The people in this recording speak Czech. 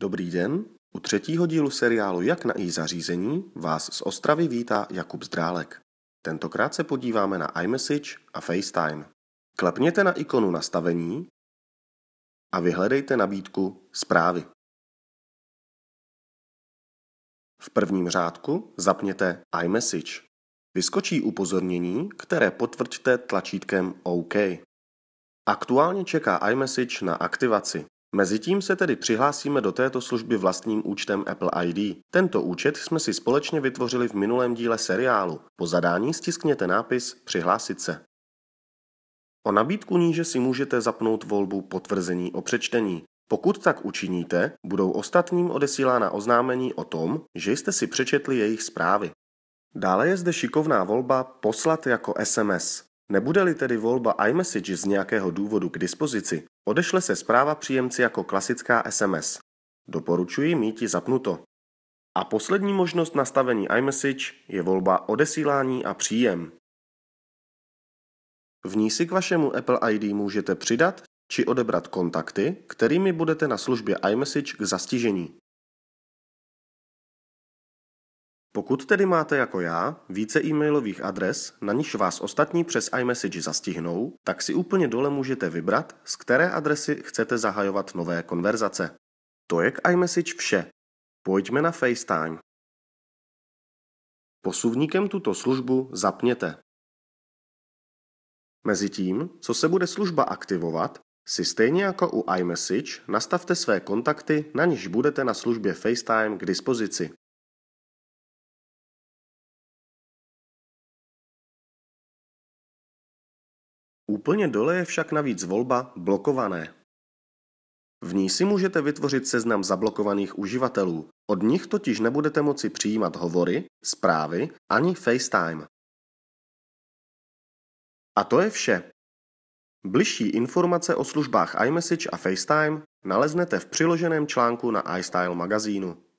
Dobrý den, u třetího dílu seriálu Jak na i zařízení vás z Ostravy vítá Jakub Zdrálek. Tentokrát se podíváme na iMessage a FaceTime. Klepněte na ikonu nastavení a vyhledejte nabídku Zprávy. V prvním řádku zapněte iMessage. Vyskočí upozornění, které potvrďte tlačítkem OK. Aktuálně čeká iMessage na aktivaci. Mezitím se tedy přihlásíme do této služby vlastním účtem Apple ID. Tento účet jsme si společně vytvořili v minulém díle seriálu. Po zadání stiskněte nápis Přihlásit se. O nabídku níže si můžete zapnout volbu Potvrzení o přečtení. Pokud tak učiníte, budou ostatním odesílána oznámení o tom, že jste si přečetli jejich zprávy. Dále je zde šikovná volba Poslat jako SMS. Nebude-li tedy volba iMessage z nějakého důvodu k dispozici, Odešle se zpráva příjemci jako klasická SMS. Doporučuji mít ji zapnuto. A poslední možnost nastavení iMessage je volba odesílání a příjem. V ní si k vašemu Apple ID můžete přidat či odebrat kontakty, kterými budete na službě iMessage k zastižení. Pokud tedy máte jako já více e-mailových adres, na niž vás ostatní přes iMessage zastihnou, tak si úplně dole můžete vybrat, z které adresy chcete zahajovat nové konverzace. To je k iMessage vše. Pojďme na FaceTime. Posuvníkem tuto službu zapněte. Mezitím, co se bude služba aktivovat, si stejně jako u iMessage nastavte své kontakty, na niž budete na službě FaceTime k dispozici. Úplně dole je však navíc volba Blokované. V ní si můžete vytvořit seznam zablokovaných uživatelů. Od nich totiž nebudete moci přijímat hovory, zprávy ani FaceTime. A to je vše. Bližší informace o službách iMessage a FaceTime naleznete v přiloženém článku na iStyle magazínu.